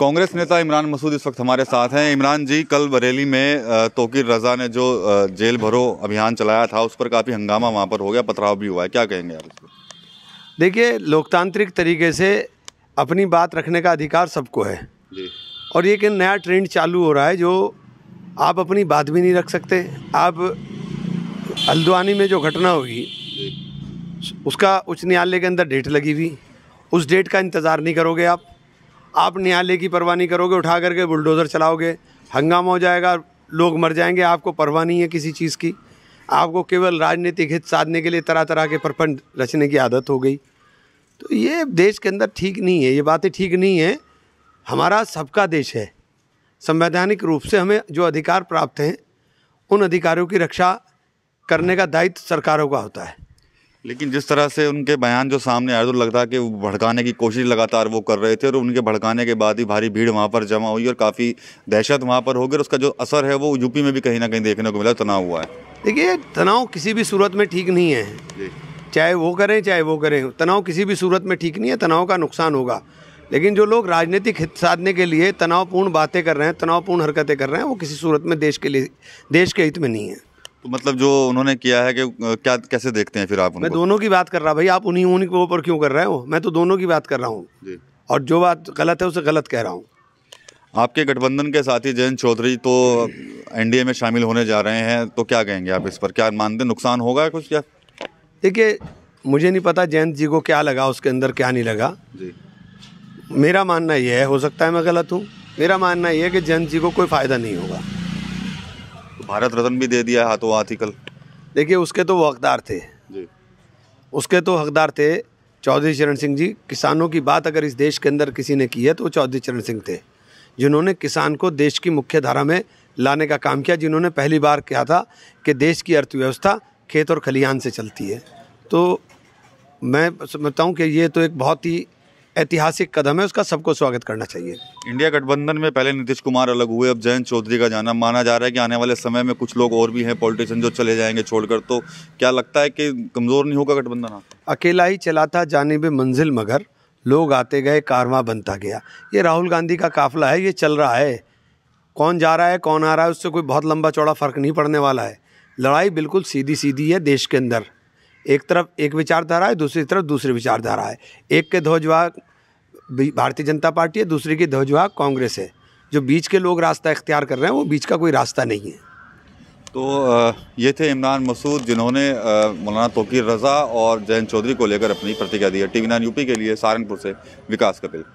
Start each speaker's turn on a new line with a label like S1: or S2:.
S1: कांग्रेस नेता इमरान मसूद इस वक्त हमारे साथ हैं इमरान जी कल बरेली में तोकिर रजा ने जो जेल भरो अभियान चलाया था उस पर काफ़ी हंगामा वहाँ पर हो गया पथराव भी हुआ है क्या कहेंगे आप देखिए लोकतांत्रिक तरीके से अपनी बात रखने का अधिकार सबको है
S2: और ये कि नया ट्रेंड चालू हो रहा है जो आप अपनी बात भी नहीं रख सकते आप हल्द्वानी में जो घटना होगी उसका उच्च न्यायालय के अंदर डेट लगी हुई उस डेट का इंतज़ार नहीं करोगे आप आप न्यायालय की परवाह नहीं करोगे उठा करके बुलडोज़र चलाओगे हंगामा हो जाएगा लोग मर जाएंगे आपको परवाह नहीं है किसी चीज़ की आपको केवल राजनीतिक हित साधने के लिए तरह तरह के प्रपंड रचने की आदत हो गई तो ये देश के अंदर ठीक नहीं है ये बातें ठीक नहीं है हमारा सबका देश है संवैधानिक रूप से हमें जो अधिकार प्राप्त हैं उन अधिकारों की रक्षा करने का दायित्व सरकारों का होता है
S1: लेकिन जिस तरह से उनके बयान जो सामने आए तो लगता है कि भड़काने की कोशिश लगातार वो कर रहे थे और उनके भड़काने के बाद ही भारी भीड़ वहाँ पर जमा हुई और काफ़ी दहशत वहाँ पर हो गई और उसका जो असर है वो यूपी में भी कहीं ना कहीं देखने को मिला तनाव हुआ है
S2: देखिए तनाव किसी भी सूरत में ठीक नहीं है चाहे वो करें चाहे वो करें तनाव किसी भी सूरत में ठीक नहीं है तनाव का नुकसान होगा लेकिन जो लोग राजनीतिक हित साधने के लिए तनावपूर्ण बातें कर रहे हैं तनावपूर्ण हरकतें कर रहे हैं वो किसी सूरत में देश के लिए देश के हित में
S1: नहीं है तो मतलब जो उन्होंने किया है कि क्या कैसे देखते हैं फिर आप उनको? मैं दोनों
S2: की बात कर रहा भाई आप उन्हीं उन्हीं के ऊपर क्यों कर रहे हो मैं तो दोनों की बात कर रहा हूँ और जो बात गलत है उसे गलत कह रहा हूँ
S1: आपके गठबंधन के साथी जयंत चौधरी तो एनडीए में शामिल होने जा रहे हैं तो क्या कहेंगे आप इस पर क्या मानते नुकसान होगा कुछ क्या देखिए मुझे नहीं पता
S2: जयंत जी को क्या लगा उसके अंदर क्या नहीं लगा जी मेरा मानना यह है हो सकता है मैं गलत हूँ मेरा मानना यह है कि जयंत जी को कोई फ़ायदा नहीं होगा
S1: भारत रत्न भी दे दिया हाथों हाथ ही कल
S2: देखिए उसके तो वो हकदार थे जी उसके तो हकदार थे चौधरी चरण सिंह जी किसानों की बात अगर इस देश के अंदर किसी ने की है तो वो चौधरी चरण सिंह थे जिन्होंने किसान को देश की मुख्य धारा में लाने का काम किया जिन्होंने पहली बार किया था कि देश की अर्थव्यवस्था खेत और खलिहान से चलती है तो मैं समझता हूँ कि ये तो एक बहुत ही ऐतिहासिक कदम है उसका सबको स्वागत करना चाहिए
S1: इंडिया गठबंधन में पहले नीतीश कुमार अलग हुए अब जयंत चौधरी का जाना माना जा रहा है कि आने वाले समय में कुछ लोग और भी हैं पॉलिटिशियन जो चले जाएंगे छोड़कर तो क्या लगता है कि कमज़ोर नहीं होगा गठबंधन
S2: अकेला ही चलाता जाने में मंजिल मगर लोग आते गए कारवा बनता गया ये राहुल गांधी का काफिला है ये चल रहा है कौन जा रहा है कौन आ रहा है उससे कोई बहुत लंबा चौड़ा फ़र्क नहीं पड़ने वाला है लड़ाई बिल्कुल सीधी सीधी है देश के अंदर एक तरफ एक विचारधारा है दूसरी तरफ दूसरी विचारधारा है एक के ध्वजवाहक भारतीय जनता पार्टी है दूसरी की ध्वजवाहक कांग्रेस है जो बीच के लोग रास्ता इख्तियार कर रहे हैं वो बीच का कोई रास्ता नहीं है
S1: तो ये थे इमरान मसूद जिन्होंने मौलाना तोकीर रज़ा और जैन चौधरी को लेकर अपनी प्रतिक्रिया दी है वी नाइन यूपी के लिए सहारनपुर से विकास कपिल